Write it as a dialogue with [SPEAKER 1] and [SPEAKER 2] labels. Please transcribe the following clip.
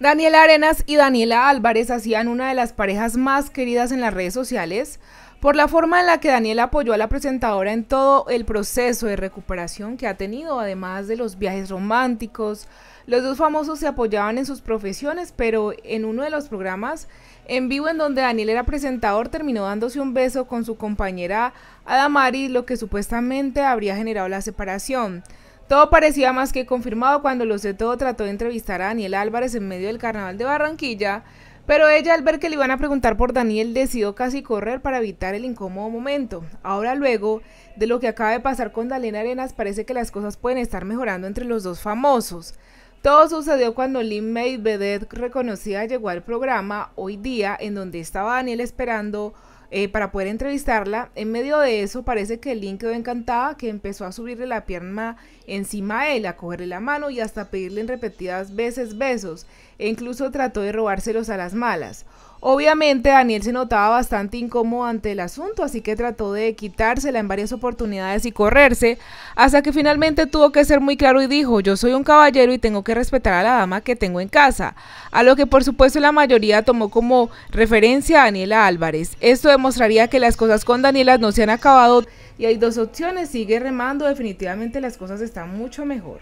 [SPEAKER 1] Daniela Arenas y Daniela Álvarez hacían una de las parejas más queridas en las redes sociales por la forma en la que Daniela apoyó a la presentadora en todo el proceso de recuperación que ha tenido, además de los viajes románticos. Los dos famosos se apoyaban en sus profesiones, pero en uno de los programas en vivo en donde Daniel era presentador terminó dándose un beso con su compañera Adamari, lo que supuestamente habría generado la separación. Todo parecía más que confirmado cuando todo trató de entrevistar a Daniel Álvarez en medio del carnaval de Barranquilla, pero ella al ver que le iban a preguntar por Daniel decidió casi correr para evitar el incómodo momento. Ahora luego de lo que acaba de pasar con Dalena Arenas parece que las cosas pueden estar mejorando entre los dos famosos. Todo sucedió cuando Lynn May reconocía reconocida llegó al programa Hoy Día en donde estaba Daniel esperando eh, para poder entrevistarla. En medio de eso parece que el link quedó encantada, que empezó a subirle la pierna encima a él, a cogerle la mano y hasta pedirle en repetidas veces besos. E incluso trató de robárselos a las malas. Obviamente Daniel se notaba bastante incómodo ante el asunto, así que trató de quitársela en varias oportunidades y correrse, hasta que finalmente tuvo que ser muy claro y dijo, yo soy un caballero y tengo que respetar a la dama que tengo en casa, a lo que por supuesto la mayoría tomó como referencia a Daniela Álvarez. Esto demostraría que las cosas con Daniela no se han acabado y hay dos opciones, sigue remando, definitivamente las cosas están mucho mejor.